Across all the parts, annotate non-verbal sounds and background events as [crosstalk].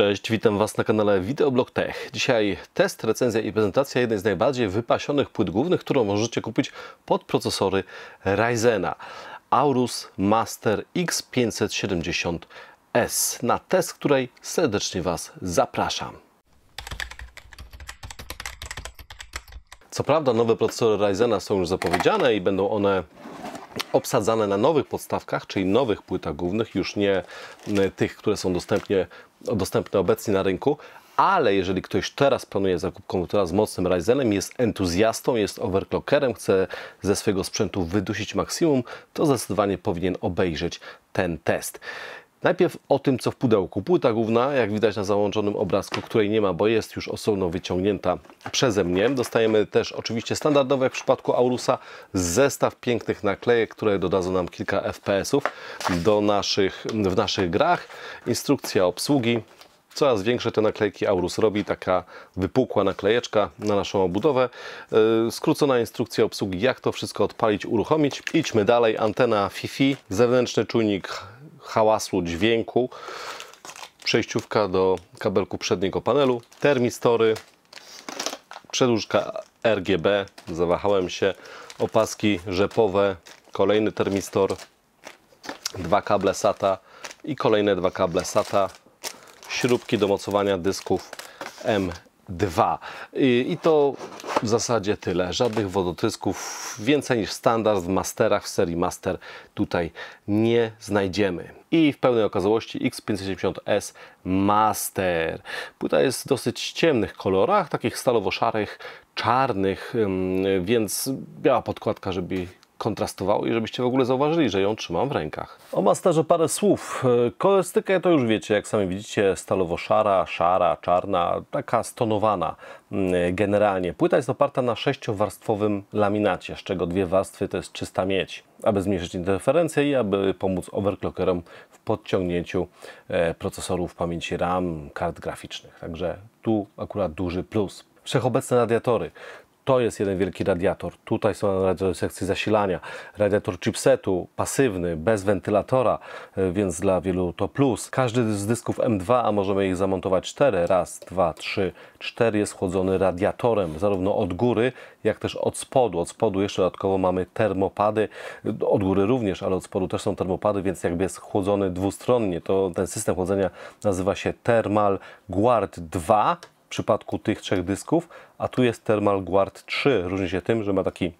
Cześć, witam Was na kanale Wideoblog Tech. Dzisiaj test, recenzja i prezentacja jednej z najbardziej wypasionych płyt głównych, którą możecie kupić pod procesory Ryzena Aorus Master X570S. Na test, której serdecznie Was zapraszam. Co prawda nowe procesory Ryzena są już zapowiedziane i będą one obsadzane na nowych podstawkach, czyli nowych płytach głównych, już nie e, tych, które są dostępnie, dostępne obecnie na rynku, ale jeżeli ktoś teraz planuje zakup komputera z mocnym Ryzenem, jest entuzjastą, jest overclockerem, chce ze swojego sprzętu wydusić maksimum, to zdecydowanie powinien obejrzeć ten test. Najpierw o tym, co w pudełku. Płyta główna, jak widać na załączonym obrazku, której nie ma, bo jest już osobno wyciągnięta przeze mnie. Dostajemy też oczywiście standardowe, w przypadku Aurusa, zestaw pięknych naklejek, które dodadzą nam kilka FPS-ów naszych, w naszych grach. Instrukcja obsługi, coraz większe te naklejki Aurus robi, taka wypukła naklejeczka na naszą obudowę. Yy, skrócona instrukcja obsługi, jak to wszystko odpalić, uruchomić. Idźmy dalej, antena Fifi, zewnętrzny czujnik hałasu, dźwięku. Przejściówka do kabelku przedniego panelu, termistory, przedłużka RGB, zawahałem się, opaski rzepowe, kolejny termistor, dwa kable SATA i kolejne dwa kable SATA, śrubki do mocowania dysków M2. I, i to w zasadzie tyle. Żadnych wodotrysków więcej niż standard w masterach w serii master tutaj nie znajdziemy. I w pełnej okazałości X570S Master. Płyta jest w dosyć ciemnych kolorach, takich stalowo-szarych, czarnych, więc biała podkładka, żeby kontrastowało i żebyście w ogóle zauważyli, że ją trzymam w rękach. O masterze parę słów. Kolorystykę to już wiecie, jak sami widzicie, stalowo-szara, szara, czarna, taka stonowana mm, generalnie. Płyta jest oparta na sześciowarstwowym laminacie, z czego dwie warstwy to jest czysta miedź, aby zmniejszyć interferencję i aby pomóc overclockerom w podciągnięciu e, procesorów pamięci RAM, kart graficznych. Także tu akurat duży plus wszechobecne radiatory to jest jeden wielki radiator. Tutaj są radiatory sekcji zasilania, radiator chipsetu, pasywny, bez wentylatora, e, więc dla wielu to plus. Każdy z dysków M2, a możemy ich zamontować cztery, raz, dwa, trzy, cztery, jest chłodzony radiatorem, zarówno od góry, jak też od spodu. Od spodu jeszcze dodatkowo mamy termopady, e, od góry również, ale od spodu też są termopady, więc jakby jest chłodzony dwustronnie. To ten system chłodzenia nazywa się Thermal Guard 2, przypadku tych trzech dysków, a tu jest Thermal Guard 3. Różni się tym, że ma taki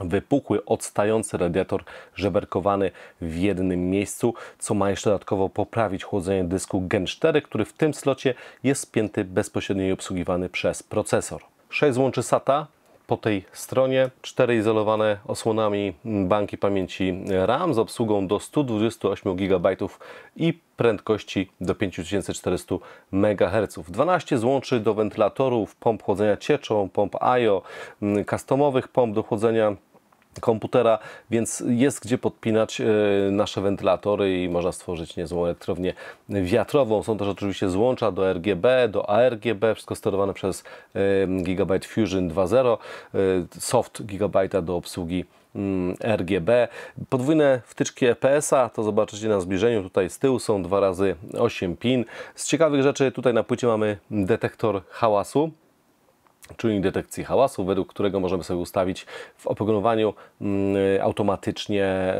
wypukły, odstający radiator żeberkowany w jednym miejscu, co ma jeszcze dodatkowo poprawić chłodzenie dysku Gen 4, który w tym slocie jest spięty bezpośrednio i obsługiwany przez procesor. 6 złączy SATA, po tej stronie. Cztery izolowane osłonami banki pamięci RAM z obsługą do 128 GB i prędkości do 5400 MHz. 12 złączy do wentylatorów, pomp chłodzenia cieczą, pomp IO, mm, customowych pomp do chłodzenia komputera, więc jest gdzie podpinać e, nasze wentylatory i można stworzyć niezłą elektrownię wiatrową. Są też oczywiście złącza do RGB, do ARGB, wszystko sterowane przez Gigabyte Fusion 2.0, e, soft Gigabyte'a do obsługi mm, RGB. Podwójne wtyczki EPS-a, to zobaczycie na zbliżeniu, tutaj z tyłu są dwa razy 8 pin. Z ciekawych rzeczy tutaj na płycie mamy detektor hałasu, czujnik detekcji hałasu, według którego możemy sobie ustawić w oprogramowaniu mm, automatycznie e,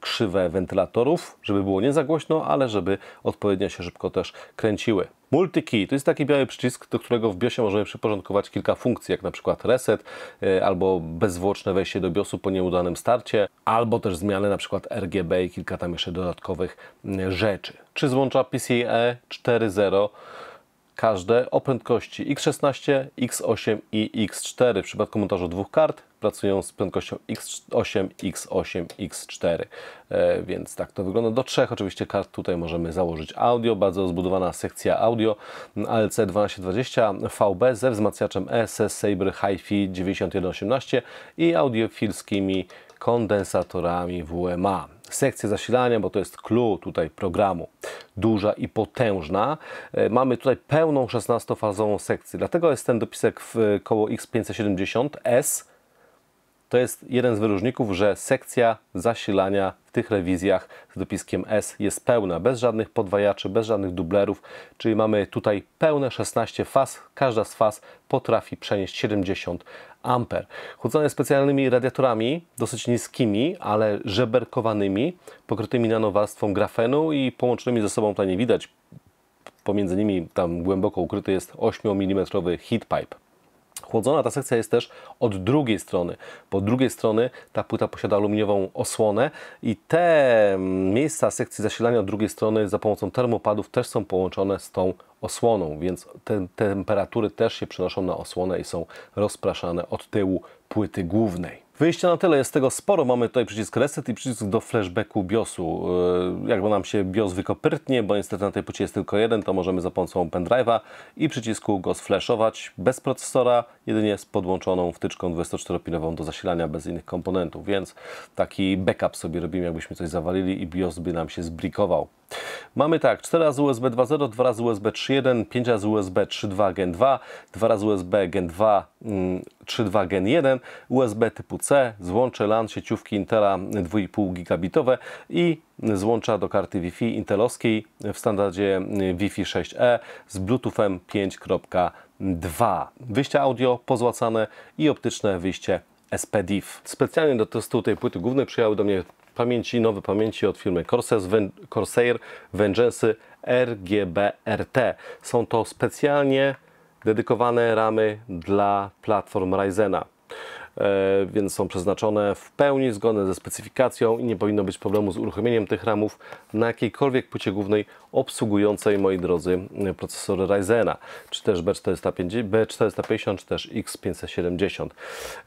krzywę wentylatorów, żeby było nie za głośno, ale żeby odpowiednio się szybko też kręciły. Multi-key to jest taki biały przycisk, do którego w BIOSie możemy przyporządkować kilka funkcji, jak na przykład reset, e, albo bezwłoczne wejście do BIOSu po nieudanym starcie, albo też zmiany na przykład RGB i kilka tam jeszcze dodatkowych mm, rzeczy. Czy złącza PCIe 4.0 Każde o prędkości x16, x8 i x4. W przypadku montażu dwóch kart pracują z prędkością x8, x8, x4. E, więc tak to wygląda do trzech. Oczywiście kart tutaj możemy założyć audio, bardzo zbudowana sekcja audio ALC 1220 VB ze wzmacniaczem ESS Sabre HiFi 9118 i audiofilskimi kondensatorami WMA sekcję zasilania, bo to jest clue tutaj programu, duża i potężna. E, mamy tutaj pełną 16-fazową sekcję, dlatego jest ten dopisek w koło X570S, to jest jeden z wyróżników, że sekcja zasilania w tych rewizjach z dopiskiem S jest pełna, bez żadnych podwajaczy, bez żadnych dublerów, czyli mamy tutaj pełne 16 faz, każda z faz potrafi przenieść 70 A. Chłodzone specjalnymi radiatorami, dosyć niskimi, ale żeberkowanymi, pokrytymi nanowarstwą grafenu i połączonymi ze sobą, tutaj nie widać, pomiędzy nimi tam głęboko ukryty jest 8 mm hit pipe chłodzona ta sekcja jest też od drugiej strony, bo drugiej strony ta płyta posiada aluminiową osłonę i te mm, miejsca sekcji zasilania od drugiej strony za pomocą termopadów też są połączone z tą osłoną, więc te temperatury też się przenoszą na osłonę i są rozpraszane od tyłu płyty głównej. Wyjścia na tyle jest tego sporo. Mamy tutaj przycisk reset i przycisk do flashbacku BIOSu. E, jakby nam się BIOS wykopyrtnie, bo niestety na tej płycie jest tylko jeden, to możemy za pomocą pendrive'a i przycisku go sflashować bez procesora, jedynie z podłączoną wtyczką 24-pinową do zasilania bez innych komponentów, więc taki backup sobie robimy, jakbyśmy coś zawalili i BIOS by nam się zbrikował. Mamy tak, 4 razy USB 2.0, 2 razy USB 3.1, 5 razy USB 3.2 Gen 2, 2 razy USB Gen 2, 3.2 mm, Gen 1, USB typu C, złącze LAN sieciówki Intela 2,5 gigabitowe i złącza do karty Wi-Fi intelowskiej w standardzie Wi-Fi 6E z Bluetoothem 5.2. Wyjście audio pozłacane i optyczne wyjście SPDIF. Specjalnie do testu tej płyty głównej przyjęły do mnie pamięci, nowe pamięci od firmy Corsair, Ven Corsair Vengeance RGBRT. Są to specjalnie dedykowane ramy dla platform Ryzena. E, więc są przeznaczone w pełni zgodne ze specyfikacją i nie powinno być problemu z uruchomieniem tych ramów na jakiejkolwiek płycie głównej obsługującej, moi drodzy, e, procesory Ryzena, czy też B450, B450 czy też X570.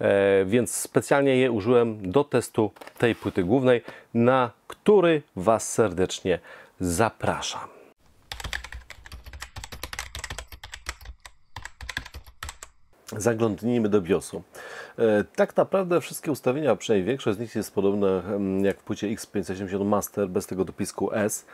E, więc specjalnie je użyłem do testu tej płyty głównej, na który Was serdecznie zapraszam. Zaglądnijmy do BIOSu. E, tak naprawdę wszystkie ustawienia, przynajmniej większość z nich jest podobna mm, jak w płycie x 570 Master bez tego dopisku S,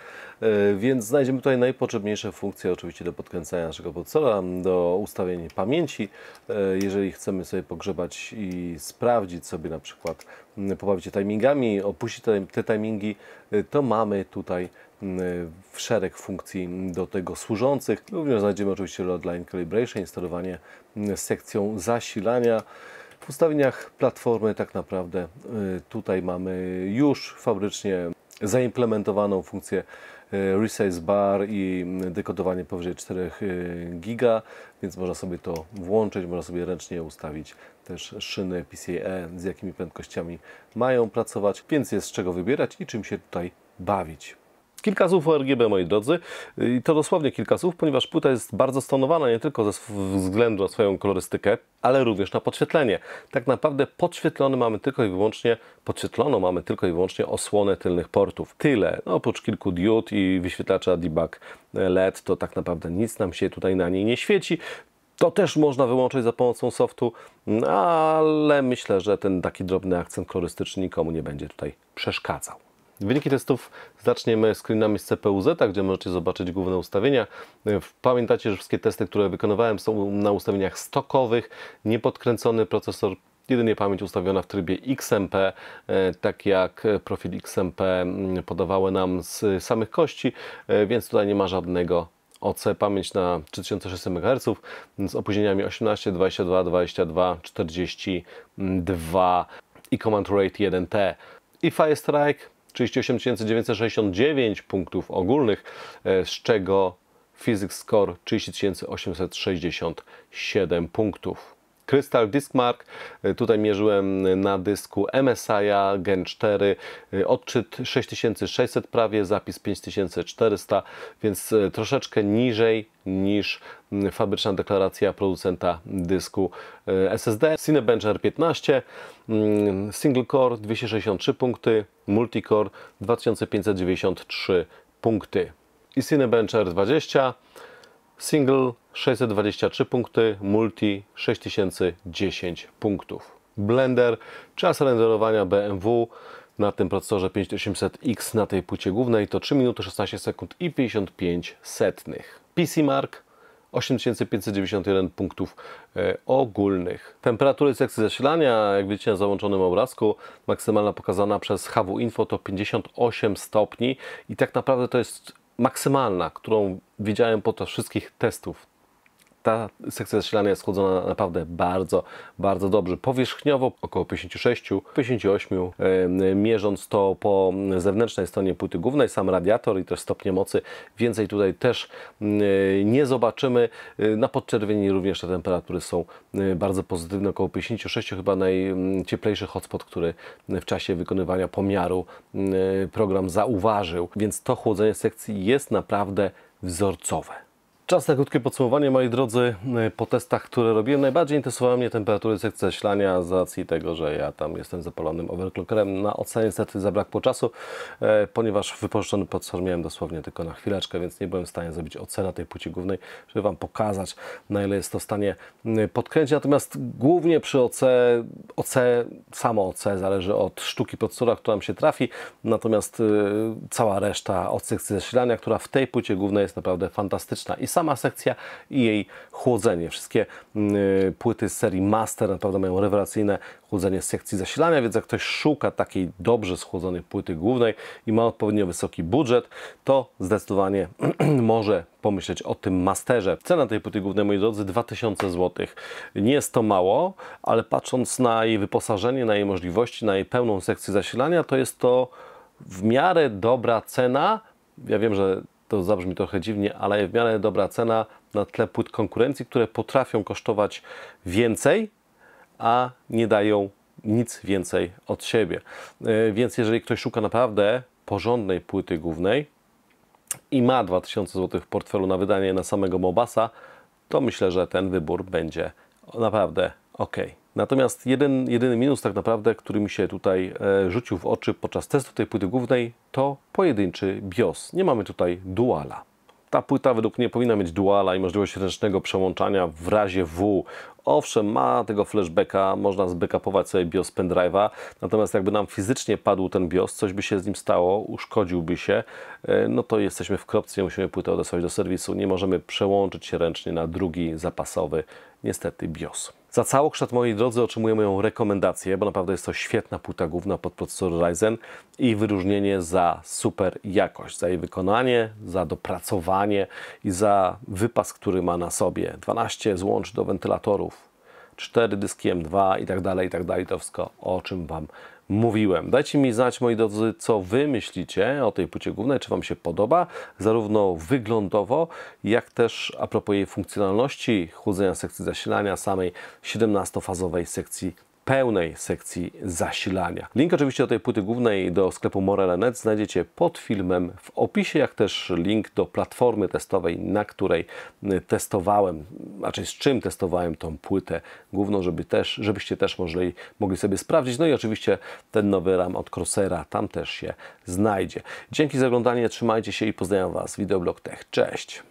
e, więc znajdziemy tutaj najpotrzebniejsze funkcje oczywiście do podkręcania naszego podcela, do ustawień pamięci, e, jeżeli chcemy sobie pogrzebać i sprawdzić sobie na przykład pobawić się timingami, opuścić te, te timingi, y, to mamy tutaj y, szereg funkcji do tego służących. Również znajdziemy oczywiście Loadline Calibration, sterowanie y, sekcją zasilania. W ustawieniach platformy tak naprawdę tutaj mamy już fabrycznie zaimplementowaną funkcję E, resize bar i mm, dekodowanie powyżej 4 e, giga, więc można sobie to włączyć, można sobie ręcznie ustawić też szyny PCIe, z jakimi prędkościami mają pracować, więc jest z czego wybierać i czym się tutaj bawić. Kilka słów o RGB, moi drodzy. I to dosłownie kilka słów, ponieważ płyta jest bardzo stonowana nie tylko ze względu na swoją kolorystykę, ale również na podświetlenie. Tak naprawdę podświetlony mamy tylko i wyłącznie, podświetloną mamy tylko i wyłącznie osłonę tylnych portów. Tyle. No, oprócz kilku diod i wyświetlacza e debug LED, to tak naprawdę nic nam się tutaj na niej nie świeci. To też można wyłączyć za pomocą softu, ale myślę, że ten taki drobny akcent kolorystyczny nikomu nie będzie tutaj przeszkadzał. Wyniki testów zaczniemy screenami z CPU Z, gdzie możecie zobaczyć główne ustawienia. Pamiętacie, że wszystkie testy, które wykonywałem są na ustawieniach stokowych, niepodkręcony procesor jedynie pamięć ustawiona w trybie XMP, e, tak jak profil XMP mm, podawały nam z samych kości, e, więc tutaj nie ma żadnego OC, pamięć na 3600 MHz z opóźnieniami 18, 22, 22, 42 i Command Rate 1T. I strike 38 969 punktów ogólnych, e, z czego Physics Score 30 867 punktów. Crystal Diskmark. E, tutaj mierzyłem na dysku MSI Gen 4, e, odczyt 6600 prawie, zapis 5400, więc e, troszeczkę niżej niż fabryczna deklaracja producenta dysku SSD. Cinebench R15, mm, single core 263 punkty, multicore 2593 punkty. I Cinebench R20 Single 623 punkty, multi 6010 punktów. Blender, czas renderowania BMW na tym procesorze 5800X na tej płycie głównej to 3 minuty 16 sekund i 55 setnych. PC Mark 8591 punktów e, ogólnych. Temperatury sekcji zasilania, jak widzicie na załączonym obrazku, maksymalna pokazana przez HW Info to 58 stopni i tak naprawdę to jest maksymalna, którą widziałem podczas wszystkich testów ta sekcja zasilania jest chłodzona naprawdę bardzo, bardzo dobrze. Powierzchniowo około 56-58, mierząc to po zewnętrznej stronie płyty głównej, sam radiator i też stopnie mocy. Więcej tutaj też mm, e, nie zobaczymy. E, na podczerwieni również te temperatury są e, bardzo pozytywne, około 56, chyba najcieplejszy hotspot, który w czasie wykonywania pomiaru mm, program zauważył. Więc to chłodzenie sekcji jest naprawdę wzorcowe. Czas na krótkie podsumowanie, moi drodzy, y, po testach, które robiłem. Najbardziej interesowała mnie temperatury sekcji ślania z racji tego, że ja tam jestem zapalonym overclockerem. Na ocenie niestety zabrakło czasu, e, ponieważ wypożyczony procesor miałem dosłownie tylko na chwileczkę, więc nie byłem w stanie zrobić oceny tej płyci głównej, żeby Wam pokazać, na ile jest to w stanie y, podkręcić. Natomiast głównie przy OC, OC samo OC zależy od sztuki procesora, która nam się trafi, natomiast cała reszta od sekcji zasilania, która w tej płycie głównej jest naprawdę fantastyczna. I sam sama sekcja i jej chłodzenie. Wszystkie mm, y, płyty z serii Master naprawdę mają rewelacyjne chłodzenie sekcji zasilania, więc jak ktoś szuka takiej dobrze schłodzonej płyty głównej i ma odpowiednio wysoki budżet, to zdecydowanie [clears throat] może pomyśleć o tym masterze. Cena tej płyty głównej, moi drodzy, 2000 zł. Nie jest to mało, ale patrząc na jej wyposażenie, na jej możliwości, na jej pełną sekcję zasilania, to jest to w miarę dobra cena. Ja wiem, że to zabrzmi trochę dziwnie, ale w miarę dobra cena na tle płyt konkurencji, które potrafią kosztować więcej, a nie dają nic więcej od siebie. E, więc jeżeli ktoś szuka naprawdę porządnej płyty głównej i ma 2000 zł w portfelu na wydanie na samego Mobasa, to myślę, że ten wybór będzie naprawdę ok. Natomiast jeden, jedyny minus tak naprawdę, który mi się tutaj e, rzucił w oczy podczas testu tej płyty głównej, to pojedynczy BIOS. Nie mamy tutaj duala. Ta płyta według mnie powinna mieć duala i możliwość ręcznego przełączania w razie W. Owszem, ma tego flashbacka, można zbekapować sobie BIOS pendrive'a, natomiast jakby nam fizycznie padł ten BIOS, coś by się z nim stało, uszkodziłby się, e, no to jesteśmy w kropce, musimy płytę odesłać do serwisu, nie możemy przełączyć się ręcznie na drugi zapasowy, niestety BIOS. Za całokształt, mojej drodzy, otrzymujemy ją rekomendację, bo naprawdę jest to świetna płyta główna pod procesor Ryzen i wyróżnienie za super jakość, za jej wykonanie, za dopracowanie i za wypas, który ma na sobie. 12 złącz do wentylatorów, 4 dyski M2 i tak dalej, i tak dalej. To wszystko, o czym Wam mówiłem. Dajcie mi znać, moi drodzy, co Wy myślicie o tej płycie głównej, czy Wam się podoba, zarówno wyglądowo, jak też a propos jej funkcjonalności, chłodzenia sekcji zasilania, samej 17-fazowej sekcji pełnej sekcji zasilania. Link oczywiście do tej płyty głównej do sklepu Morele.net znajdziecie pod filmem w opisie, jak też link do platformy testowej, na której y, testowałem, raczej z czym testowałem tą płytę główną, żeby też, żebyście też mogli, mogli sobie sprawdzić. No i oczywiście ten nowy ram od Crossera tam też się znajdzie. Dzięki za oglądanie, trzymajcie się i pozdrawiam Was. Wideoblog Tech. Cześć!